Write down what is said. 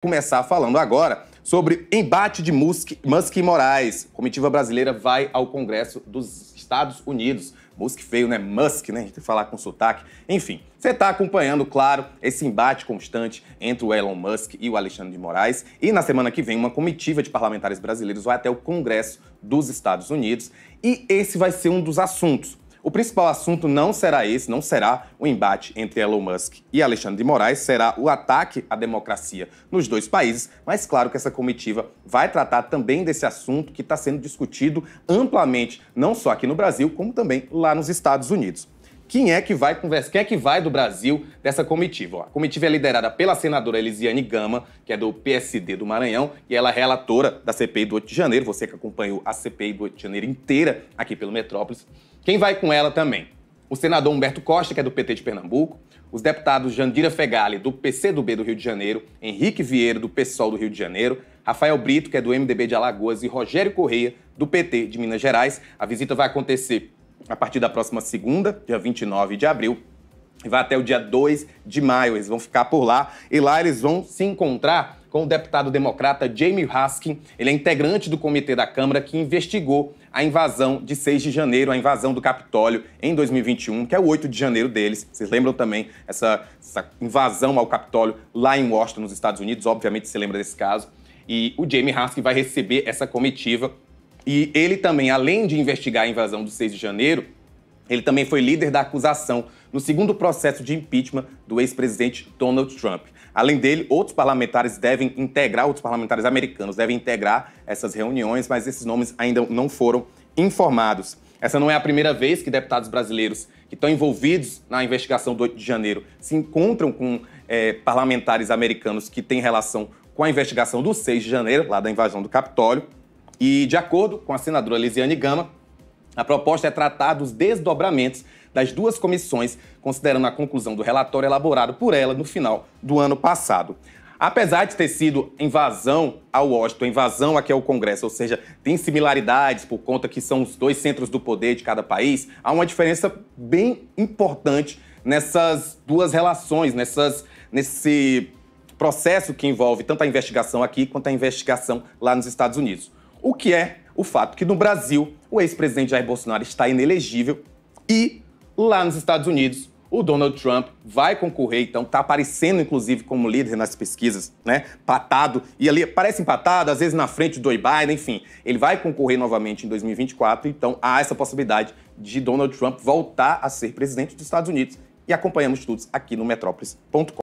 começar falando agora sobre embate de Musk, Musk e Moraes. A comitiva brasileira vai ao Congresso dos Estados Unidos. Musk feio, né? Musk, né? A gente tem que falar com sotaque. Enfim, você está acompanhando, claro, esse embate constante entre o Elon Musk e o Alexandre de Moraes. E na semana que vem, uma comitiva de parlamentares brasileiros vai até o Congresso dos Estados Unidos. E esse vai ser um dos assuntos. O principal assunto não será esse, não será o embate entre Elon Musk e Alexandre de Moraes, será o ataque à democracia nos dois países, mas claro que essa comitiva vai tratar também desse assunto que está sendo discutido amplamente, não só aqui no Brasil, como também lá nos Estados Unidos quem é que vai conversar, quem é que vai do Brasil dessa comitiva. A comitiva é liderada pela senadora Elisiane Gama, que é do PSD do Maranhão, e ela é relatora da CPI do 8 de janeiro, você que acompanhou a CPI do 8 de janeiro inteira aqui pelo Metrópolis. Quem vai com ela também? O senador Humberto Costa, que é do PT de Pernambuco, os deputados Jandira Fegali, do PCdoB do Rio de Janeiro, Henrique Vieira, do PSOL do Rio de Janeiro, Rafael Brito, que é do MDB de Alagoas, e Rogério Correia, do PT de Minas Gerais. A visita vai acontecer a partir da próxima segunda, dia 29 de abril, e vai até o dia 2 de maio. Eles vão ficar por lá e lá eles vão se encontrar com o deputado democrata Jamie Raskin. Ele é integrante do comitê da Câmara que investigou a invasão de 6 de janeiro, a invasão do Capitólio em 2021, que é o 8 de janeiro deles. Vocês lembram também essa, essa invasão ao Capitólio lá em Washington, nos Estados Unidos? Obviamente se lembra desse caso. E o Jamie Raskin vai receber essa comitiva. E ele também, além de investigar a invasão do 6 de janeiro, ele também foi líder da acusação no segundo processo de impeachment do ex-presidente Donald Trump. Além dele, outros parlamentares devem integrar, outros parlamentares americanos devem integrar essas reuniões, mas esses nomes ainda não foram informados. Essa não é a primeira vez que deputados brasileiros que estão envolvidos na investigação do 8 de janeiro se encontram com é, parlamentares americanos que têm relação com a investigação do 6 de janeiro, lá da invasão do Capitólio. E, de acordo com a senadora Lisiane Gama, a proposta é tratar dos desdobramentos das duas comissões, considerando a conclusão do relatório elaborado por ela no final do ano passado. Apesar de ter sido invasão ao Washington, invasão aqui ao é Congresso, ou seja, tem similaridades por conta que são os dois centros do poder de cada país, há uma diferença bem importante nessas duas relações, nessas, nesse processo que envolve tanto a investigação aqui quanto a investigação lá nos Estados Unidos. O que é o fato que no Brasil o ex-presidente Jair Bolsonaro está inelegível e lá nos Estados Unidos o Donald Trump vai concorrer, então está aparecendo inclusive como líder nas pesquisas, né? Patado e ali parece empatado, às vezes na frente do Biden, enfim, ele vai concorrer novamente em 2024, então há essa possibilidade de Donald Trump voltar a ser presidente dos Estados Unidos e acompanhamos todos aqui no metrópolis.com.